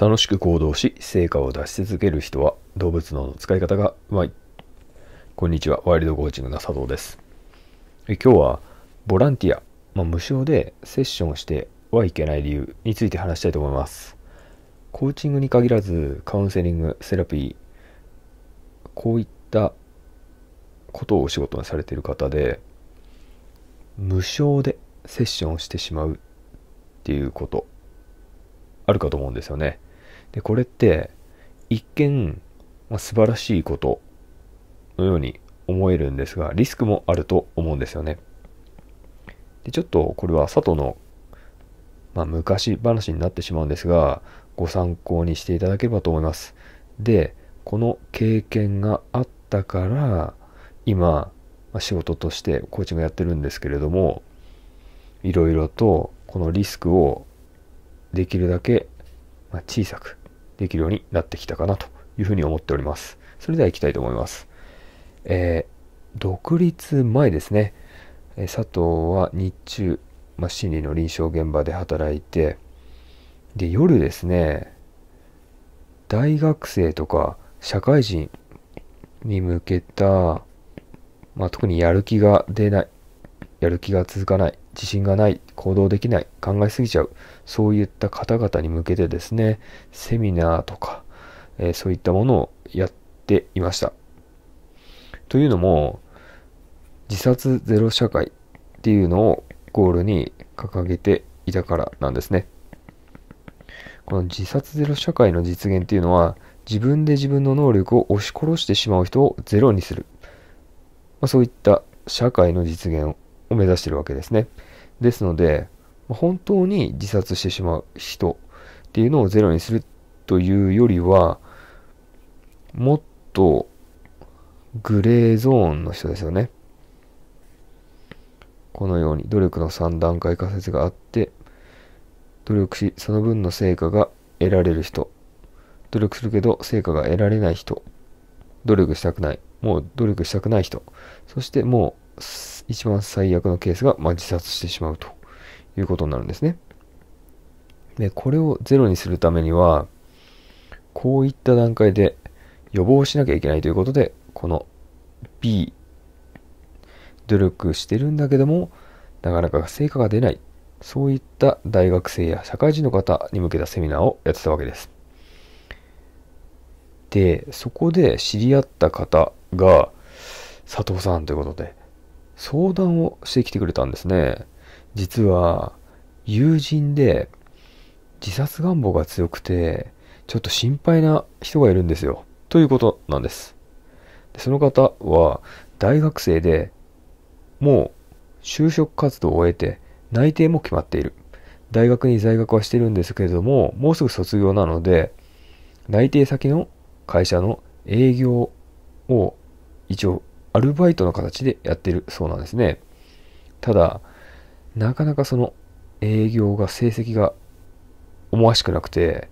楽しく行動し、成果を出し続ける人は動物脳の使い方がうまい。こんにちは。ワイルドコーチングの佐藤です。え今日はボランティア、まあ、無償でセッションしてはいけない理由について話したいと思います。コーチングに限らず、カウンセリング、セラピー、こういったことをお仕事にされている方で、無償でセッションをしてしまうっていうこと、あるかと思うんですよね。で、これって、一見、まあ、素晴らしいことのように思えるんですが、リスクもあると思うんですよね。で、ちょっとこれは佐藤の、まあ、昔話になってしまうんですが、ご参考にしていただければと思います。で、この経験があったから、今、まあ、仕事としてコーチングやってるんですけれども、いろいろとこのリスクをできるだけまあ、小さくできるようになってきたかなというふうに思っております。それでは行きたいと思います。えー、独立前ですね、え佐藤は日中、まあ、心理の臨床現場で働いて、で、夜ですね、大学生とか社会人に向けた、まあ、特にやる気が出ない、やる気が続かない自信がない、行動できない、考えすぎちゃう、そういった方々に向けてですね、セミナーとか、えー、そういったものをやっていました。というのも、自殺ゼロ社会っていうのをゴールに掲げていたからなんですね。この自殺ゼロ社会の実現っていうのは、自分で自分の能力を押し殺してしまう人をゼロにする。まあ、そういった社会の実現をを目指してるわけですね。ですので、本当に自殺してしまう人っていうのをゼロにするというよりは、もっとグレーゾーンの人ですよね。このように努力の3段階仮説があって、努力し、その分の成果が得られる人。努力するけど成果が得られない人。努力したくない。もう努力したくない人。そしてもう一番最悪のケースが、まあ、自殺してしまうということになるんですね。で、これをゼロにするためには、こういった段階で予防しなきゃいけないということで、この B、努力してるんだけども、なかなか成果が出ない、そういった大学生や社会人の方に向けたセミナーをやってたわけです。で、そこで知り合った方が、佐藤さんということで、相談をしてきてくれたんですね。実は、友人で自殺願望が強くて、ちょっと心配な人がいるんですよ。ということなんです。その方は大学生で、もう就職活動を終えて内定も決まっている。大学に在学はしてるんですけれども、もうすぐ卒業なので、内定先の会社の営業を一応アルバイトの形でやってるそうなんですね。ただ、なかなかその営業が成績が思わしくなくて、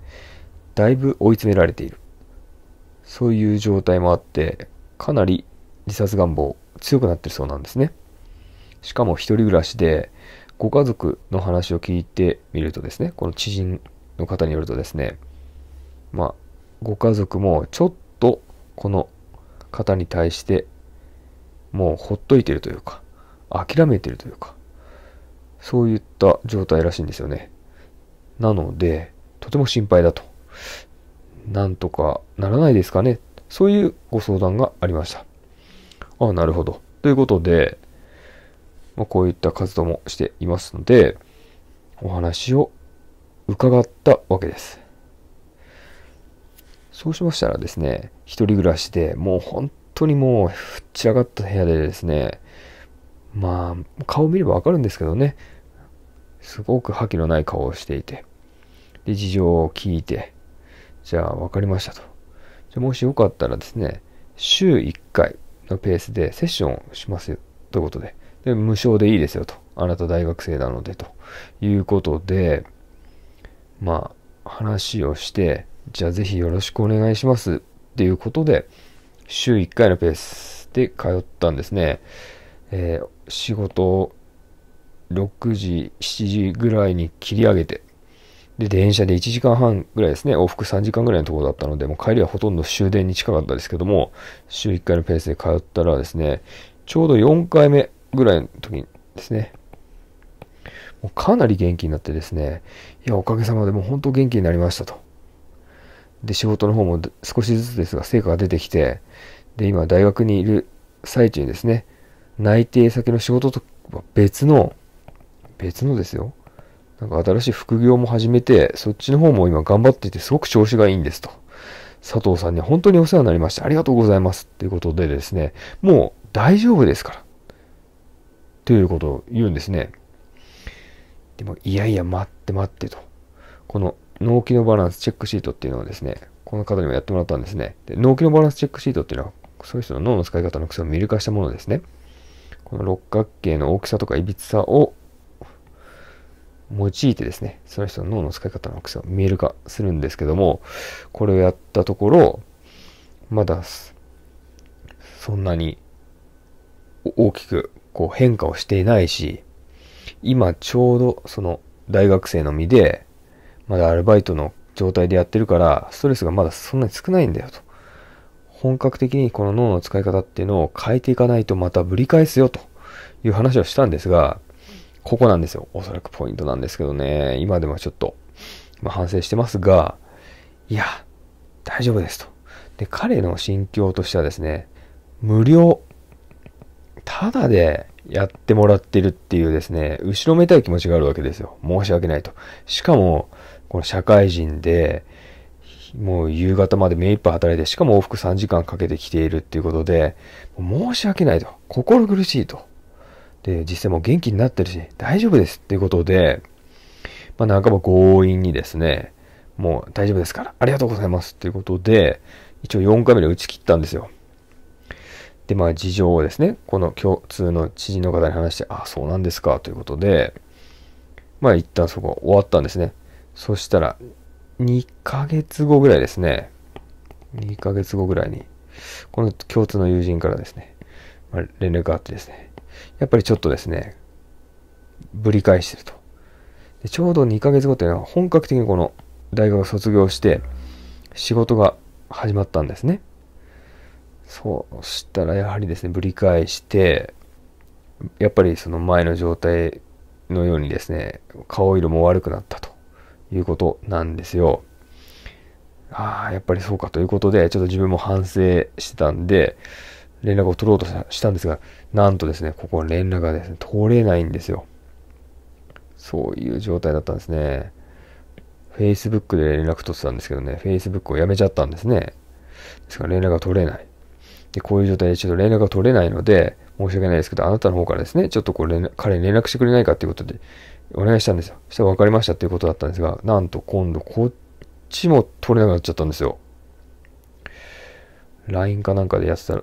だいぶ追い詰められている。そういう状態もあって、かなり自殺願望強くなってるそうなんですね。しかも一人暮らしで、ご家族の話を聞いてみるとですね、この知人の方によるとですね、まあ、ご家族もちょっとこの方に対してもうほっといてるというか、諦めてるというか、そういった状態らしいんですよね。なので、とても心配だと。なんとかならないですかね。そういうご相談がありました。ああ、なるほど。ということで、まあ、こういった活動もしていますので、お話を伺ったわけです。そうしましたらですね、一人暮らしでもう本当にもう、ふっち上がった部屋でですね、まあ、顔見ればわかるんですけどね、すごく覇気のない顔をしていて、で、事情を聞いて、じゃあ分かりましたと。じゃもしよかったらですね、週1回のペースでセッションをしますよ、ということで。で、無償でいいですよと。あなた大学生なので、ということで、まあ、話をして、じゃあぜひよろしくお願いしますっていうことで、週1回のペースで通ったんですね。えー、仕事を6時、7時ぐらいに切り上げて、で、電車で1時間半ぐらいですね、往復3時間ぐらいのところだったので、もう帰りはほとんど終電に近かったですけども、週1回のペースで通ったらですね、ちょうど4回目ぐらいの時にですね、もうかなり元気になってですね、いや、おかげさまでもう本当元気になりましたと。で、仕事の方も少しずつですが成果が出てきて、で、今大学にいる最中にですね、内定先の仕事とは別の、別のですよ。なんか新しい副業も始めて、そっちの方も今頑張っててすごく調子がいいんですと。佐藤さんに本当にお世話になりました。ありがとうございます。ということでですね、もう大丈夫ですから。ということを言うんですね。でも、いやいや、待って待ってと。この納期のバランスチェックシートっていうのはですね、この方にもやってもらったんですね。で納期のバランスチェックシートっていうのは、そういう人の脳の使い方の癖を見る化したものですね。この六角形の大きさとかいびつさを用いてですね、その人の脳の使い方の癖を見える化するんですけども、これをやったところ、まだ、そんなに大きくこう変化をしていないし、今ちょうどその大学生の身で、まだアルバイトの状態でやってるから、ストレスがまだそんなに少ないんだよと。本格的にこの脳の使い方っていうのを変えていかないとまたぶり返すよという話をしたんですが、ここなんですよ。おそらくポイントなんですけどね、今でもちょっと、まあ、反省してますが、いや、大丈夫ですと。で、彼の心境としてはですね、無料、ただでやってもらってるっていうですね、後ろめたい気持ちがあるわけですよ。申し訳ないと。しかも、この社会人で、もう夕方まで目いっぱい働いて、しかも往復3時間かけてきているっていうことで、申し訳ないと。心苦しいと。で、実際もう元気になってるし、大丈夫ですっていうことで、まあ、かも強引にですね、もう大丈夫ですから、ありがとうございますっていうことで、一応4回目で打ち切ったんですよ。で、まあ事情をですね、この共通の知人の方に話して、あ、そうなんですかということで、まあ一旦そこ終わったんですね。そしたら、2ヶ月後ぐらいですね。2ヶ月後ぐらいに、この共通の友人からですね、まあ、連絡があってですね、やっぱりちょっとですね、ぶり返してると。でちょうど2ヶ月後っていうのは本格的にこの大学を卒業して仕事が始まったんですね。そうしたらやはりですね、ぶり返して、やっぱりその前の状態のようにですね、顔色も悪くなったと。いうことなんですよ。ああ、やっぱりそうかということで、ちょっと自分も反省してたんで、連絡を取ろうとしたんですが、なんとですね、ここ連絡がですね、取れないんですよ。そういう状態だったんですね。Facebook で連絡取ってたんですけどね、Facebook をやめちゃったんですね。ですから連絡が取れない。で、こういう状態でちょっと連絡が取れないので、申し訳ないですけど、あなたの方からですね、ちょっとこれ、彼に連絡してくれないかということで、お願いしたんですよ。そしたら分かりましたっていうことだったんですが、なんと今度こっちも取れなくなっちゃったんですよ。LINE かなんかでやってた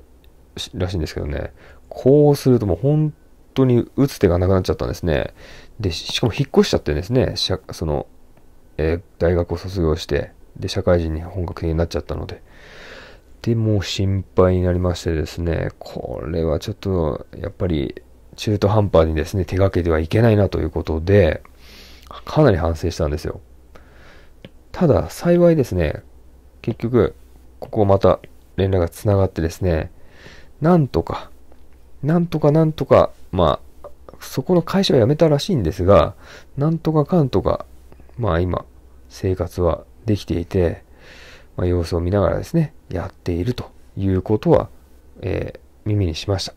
らしいんですけどね、こうするともう本当に打つ手がなくなっちゃったんですね。で、しかも引っ越しちゃってですね、その、えー、大学を卒業して、で、社会人に本格的になっちゃったので、でも心配になりましてですね、これはちょっとやっぱり中途半端にですね、手がけてはいけないなということで、かなり反省したんですよ。ただ幸いですね、結局、ここまた連絡が繋がってですね、なんとか、なんとかなんとか、まあ、そこの会社は辞めたらしいんですが、なんとかかんとか、まあ今、生活はできていて、まあ、様子を見ながらですね、やっているということは、えー、耳にしました。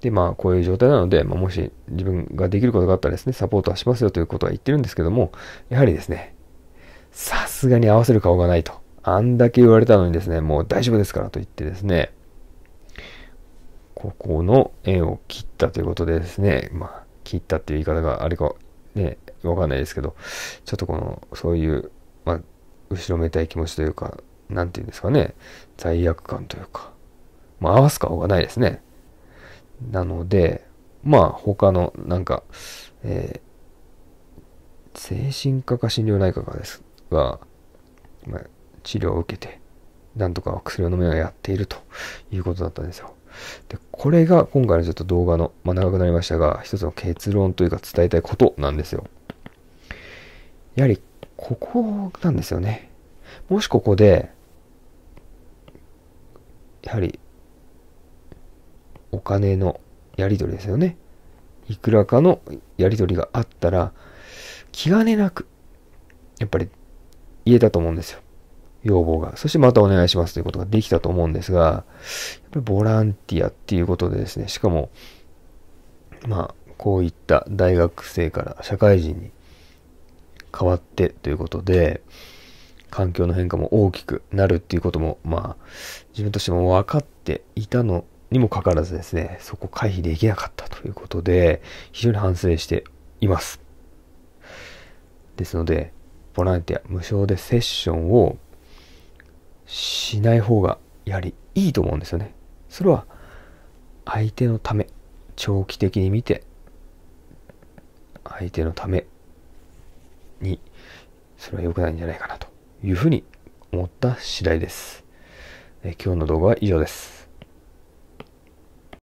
で、まあ、こういう状態なので、まあ、もし自分ができることがあったらですね、サポートはしますよということは言ってるんですけども、やはりですね、さすがに合わせる顔がないと。あんだけ言われたのにですね、もう大丈夫ですからと言ってですね、ここの縁を切ったということでですね、まあ、切ったっていう言い方があれか、ね、わかんないですけど、ちょっとこの、そういう、まあ、後ろめたい気持ちというか、何て言うんですかね、罪悪感というか、まあ、合わす顔がないですね。なので、まあ、他の、なんか、えー、精神科か心療内科かですが、まあ、治療を受けて、なんとか薬を飲めながやっているということだったんですよ。で、これが今回のちょっと動画の、まあ、長くなりましたが、一つの結論というか伝えたいことなんですよ。やはりここなんですよね。もしここで、やはり、お金のやり取りですよね。いくらかのやり取りがあったら、気兼ねなく、やっぱり言えたと思うんですよ。要望が。そしてまたお願いしますということができたと思うんですが、やっぱりボランティアっていうことでですね、しかも、まあ、こういった大学生から社会人に変わってということで、環境の変化も大きくなるっていうことも、まあ、自分としても分かっていたのにもかかわらずですね、そこ回避できなかったということで、非常に反省しています。ですので、ボランティア無償でセッションをしない方がやはりいいと思うんですよね。それは相手のため、長期的に見て、相手のために、それは良くないんじゃないかなというふうに思った次第です。今日の動画は以上です。